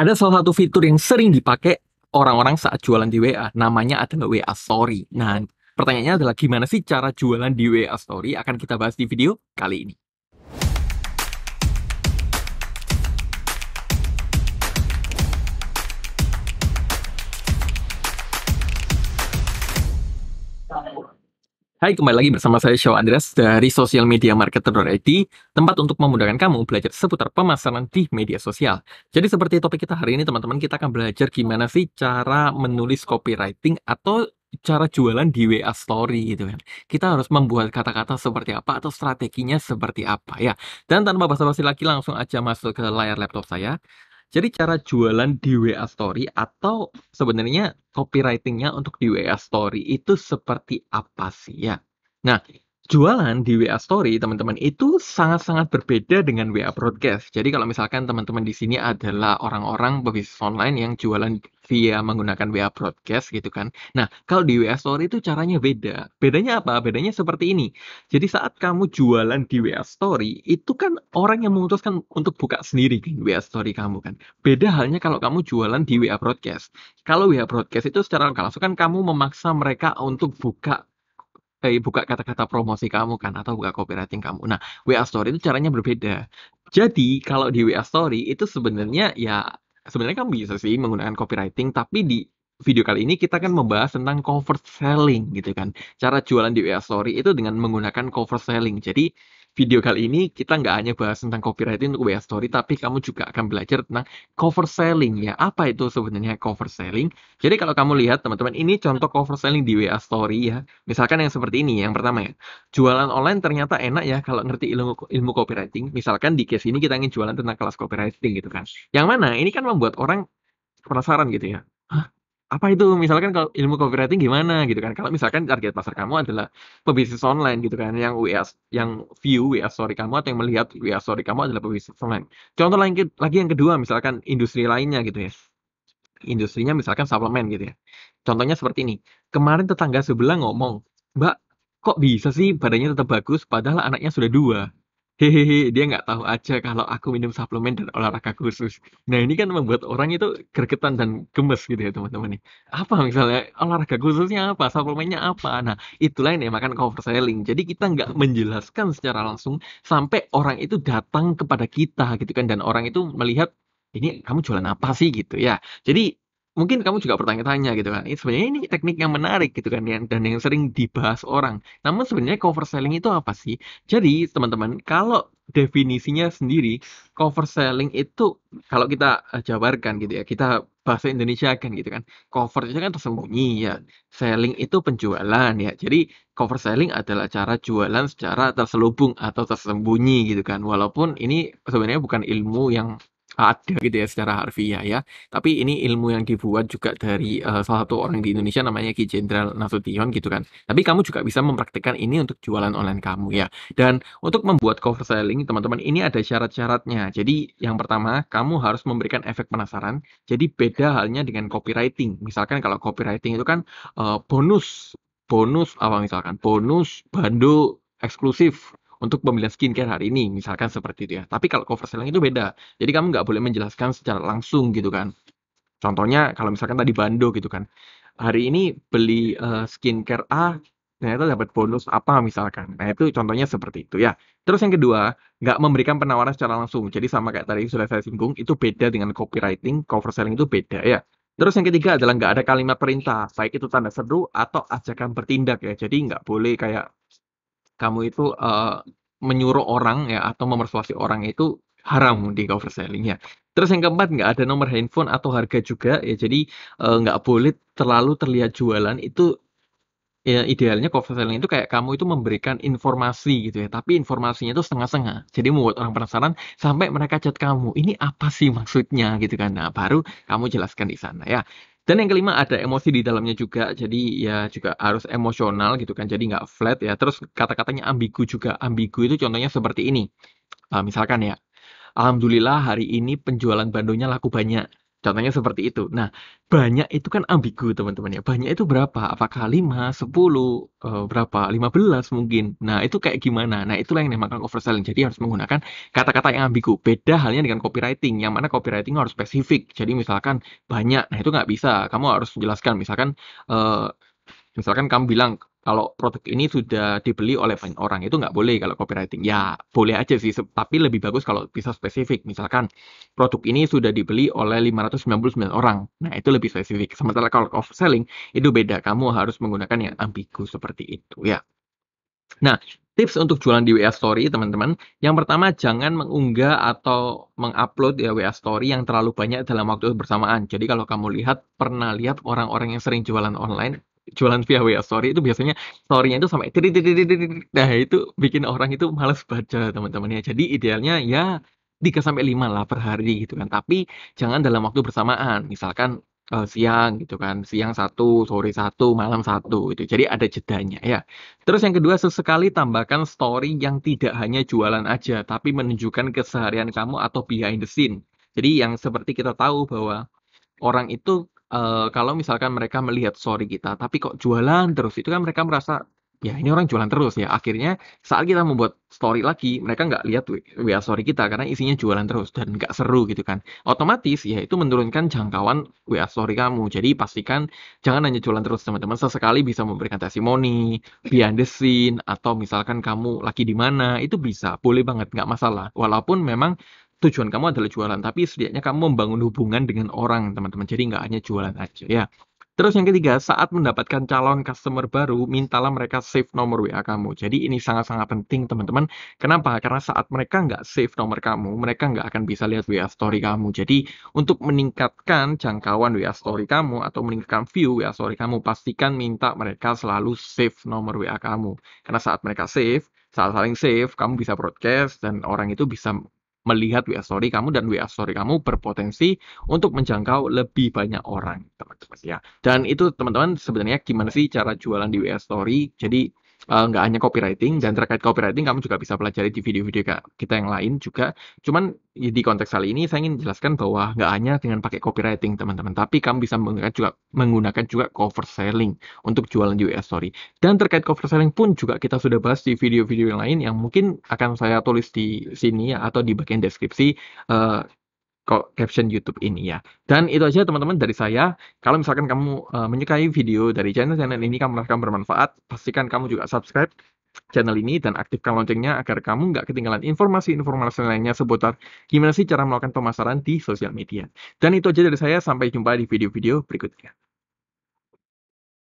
Ada salah satu fitur yang sering dipakai orang-orang saat jualan di WA. Namanya adalah WA Story. Nah, pertanyaannya adalah gimana sih cara jualan di WA Story? Akan kita bahas di video kali ini. Hai, kembali lagi bersama saya Shaw Andreas dari Social Media Marketer.id, tempat untuk memudahkan kamu belajar seputar pemasaran di media sosial. Jadi seperti topik kita hari ini teman-teman, kita akan belajar gimana sih cara menulis copywriting atau cara jualan di WA story gitu kan. Kita harus membuat kata-kata seperti apa atau strateginya seperti apa ya. Dan tanpa basa-basi lagi langsung aja masuk ke layar laptop saya. Jadi cara jualan di WA Story atau sebenarnya copywritingnya untuk di WA Story itu seperti apa sih ya? Nah, jualan di WA Story, teman-teman, itu sangat-sangat berbeda dengan WA Broadcast. Jadi kalau misalkan teman-teman di sini adalah orang-orang pebisnis online yang jualan via menggunakan WA Broadcast gitu kan. Nah, kalau di WA Story itu caranya beda. Bedanya apa? Bedanya seperti ini. Jadi saat kamu jualan di WA Story, itu kan orang yang memutuskan untuk buka sendiri kan WA Story kamu kan. Beda halnya kalau kamu jualan di WA Broadcast. Kalau WA Broadcast itu secara langsung kan kamu memaksa mereka untuk buka Kayak buka kata-kata promosi kamu kan atau buka copywriting kamu. Nah, WA story itu caranya berbeda. Jadi, kalau di WA story itu sebenarnya ya sebenarnya kamu bisa sih menggunakan copywriting tapi di video kali ini kita akan membahas tentang cover selling gitu kan. Cara jualan di WA story itu dengan menggunakan cover selling. Jadi, video kali ini kita nggak hanya bahas tentang copywriting untuk WA Story, tapi kamu juga akan belajar tentang cover selling ya. Apa itu sebenarnya cover selling? Jadi kalau kamu lihat teman-teman, ini contoh cover selling di WA Story ya. Misalkan yang seperti ini, yang pertama ya. Jualan online ternyata enak ya kalau ngerti ilmu, ilmu copywriting. Misalkan di case ini kita ingin jualan tentang kelas copywriting gitu kan. Yang mana ini kan membuat orang penasaran gitu ya. Hah, apa itu misalkan kalau ilmu copywriting gimana gitu kan kalau misalkan target pasar kamu adalah pebisnis online gitu kan yang WS yang view WA story kamu atau yang melihat WA story kamu adalah pebisnis online contoh lain lagi yang kedua misalkan industri lainnya gitu ya industrinya misalkan suplemen gitu ya contohnya seperti ini kemarin tetangga sebelah ngomong mbak kok bisa sih badannya tetap bagus padahal anaknya sudah dua Hehehe, dia nggak tahu aja kalau aku minum suplemen dan olahraga khusus. Nah, ini kan membuat orang itu gregetan dan gemes gitu ya, teman-teman nih. Apa misalnya olahraga khususnya apa, suplemennya apa? Nah, itulah yang makan cover selling. Jadi kita nggak menjelaskan secara langsung sampai orang itu datang kepada kita gitu kan dan orang itu melihat ini kamu jualan apa sih gitu ya. Jadi mungkin kamu juga bertanya-tanya gitu kan. Sebenarnya ini teknik yang menarik gitu kan yang dan yang sering dibahas orang. Namun sebenarnya cover selling itu apa sih? Jadi teman-teman kalau definisinya sendiri cover selling itu kalau kita eh, jabarkan gitu ya kita bahasa Indonesia kan gitu kan cover itu kan tersembunyi ya selling itu penjualan ya jadi cover selling adalah cara jualan secara terselubung atau tersembunyi gitu kan walaupun ini sebenarnya bukan ilmu yang ada gitu ya secara harfiah ya. Tapi ini ilmu yang dibuat juga dari uh, salah satu orang di Indonesia namanya Ki Jenderal Nasution gitu kan. Tapi kamu juga bisa mempraktikkan ini untuk jualan online kamu ya. Dan untuk membuat cover selling teman-teman ini ada syarat-syaratnya. Jadi yang pertama kamu harus memberikan efek penasaran. Jadi beda halnya dengan copywriting. Misalkan kalau copywriting itu kan uh, bonus bonus apa misalkan bonus bando eksklusif untuk pembelian skincare hari ini, misalkan seperti itu ya. Tapi kalau cover selling itu beda. Jadi kamu nggak boleh menjelaskan secara langsung gitu kan. Contohnya kalau misalkan tadi Bando gitu kan. Hari ini beli uh, skincare A ternyata dapat bonus apa misalkan. Nah itu contohnya seperti itu ya. Terus yang kedua, nggak memberikan penawaran secara langsung. Jadi sama kayak tadi sudah saya singgung, itu beda dengan copywriting, cover selling itu beda ya. Terus yang ketiga adalah nggak ada kalimat perintah, baik itu tanda seru atau ajakan bertindak ya. Jadi nggak boleh kayak kamu itu uh, menyuruh orang ya atau memersuasi orang itu haram di cover ya. Terus yang keempat nggak ada nomor handphone atau harga juga ya jadi uh, nggak boleh terlalu terlihat jualan itu ya idealnya cover selling itu kayak kamu itu memberikan informasi gitu ya tapi informasinya itu setengah-setengah jadi membuat orang penasaran sampai mereka chat kamu ini apa sih maksudnya gitu kan nah baru kamu jelaskan di sana ya dan yang kelima ada emosi di dalamnya juga, jadi ya juga harus emosional gitu kan, jadi nggak flat ya. Terus kata-katanya ambigu juga, ambigu itu contohnya seperti ini. Uh, misalkan ya, Alhamdulillah hari ini penjualan bandonya laku banyak. Contohnya seperti itu. Nah, banyak itu kan ambigu, teman-teman ya. Banyak itu berapa? Apakah 5, 10, uh, berapa? 15 mungkin. Nah, itu kayak gimana? Nah, itulah yang dinamakan overselling. Jadi harus menggunakan kata-kata yang ambigu. Beda halnya dengan copywriting, yang mana copywriting harus spesifik. Jadi misalkan banyak, nah itu nggak bisa. Kamu harus menjelaskan misalkan uh, misalkan kamu bilang kalau produk ini sudah dibeli oleh banyak orang itu nggak boleh kalau copywriting ya boleh aja sih tapi lebih bagus kalau bisa spesifik misalkan produk ini sudah dibeli oleh 599 orang nah itu lebih spesifik sementara kalau off selling itu beda kamu harus menggunakan yang ambigu seperti itu ya nah tips untuk jualan di WA Story, teman-teman. Yang pertama, jangan mengunggah atau mengupload ya WA Story yang terlalu banyak dalam waktu bersamaan. Jadi kalau kamu lihat, pernah lihat orang-orang yang sering jualan online, jualan via WA story itu biasanya storynya itu sampai nah itu bikin orang itu males baca teman-teman ya. Jadi idealnya ya 3 sampai 5 lah per hari gitu kan. Tapi jangan dalam waktu bersamaan. Misalkan uh, siang gitu kan. Siang satu, sore satu, malam satu gitu. Jadi ada jedanya ya. Terus yang kedua sesekali tambahkan story yang tidak hanya jualan aja tapi menunjukkan keseharian kamu atau behind the scene. Jadi yang seperti kita tahu bahwa orang itu Eh, kalau misalkan mereka melihat story kita, tapi kok jualan terus, itu kan mereka merasa ya ini orang jualan terus ya. Akhirnya saat kita membuat story lagi, mereka nggak lihat WA story kita karena isinya jualan terus dan nggak seru gitu kan. Otomatis ya itu menurunkan jangkauan WA story kamu. Jadi pastikan jangan hanya jualan terus teman-teman. Sesekali bisa memberikan testimoni, behind the scene, atau misalkan kamu lagi di mana, itu bisa, boleh banget, nggak masalah. Walaupun memang tujuan kamu adalah jualan, tapi setidaknya kamu membangun hubungan dengan orang, teman-teman. Jadi nggak hanya jualan aja ya. Terus yang ketiga, saat mendapatkan calon customer baru, mintalah mereka save nomor WA kamu. Jadi ini sangat-sangat penting, teman-teman. Kenapa? Karena saat mereka nggak save nomor kamu, mereka nggak akan bisa lihat WA story kamu. Jadi untuk meningkatkan jangkauan WA story kamu atau meningkatkan view WA story kamu, pastikan minta mereka selalu save nomor WA kamu. Karena saat mereka save, saat saling save, kamu bisa broadcast dan orang itu bisa melihat WA story kamu dan WA story kamu berpotensi untuk menjangkau lebih banyak orang, teman-teman ya. Dan itu teman-teman sebenarnya gimana sih cara jualan di WA story? Jadi Eh, nggak hanya copywriting dan terkait copywriting kamu juga bisa pelajari di video-video kita yang lain juga. Cuman di konteks kali ini saya ingin jelaskan bahwa nggak hanya dengan pakai copywriting teman-teman, tapi kamu bisa menggunakan juga menggunakan juga cover selling untuk jualan di US story. Dan terkait cover selling pun juga kita sudah bahas di video-video yang lain yang mungkin akan saya tulis di sini atau di bagian deskripsi uh, caption YouTube ini ya. Dan itu aja teman-teman dari saya. Kalau misalkan kamu uh, menyukai video dari channel-channel ini, kamu merasa bermanfaat, pastikan kamu juga subscribe channel ini dan aktifkan loncengnya agar kamu nggak ketinggalan informasi-informasi lainnya seputar gimana sih cara melakukan pemasaran di sosial media. Dan itu aja dari saya, sampai jumpa di video-video berikutnya.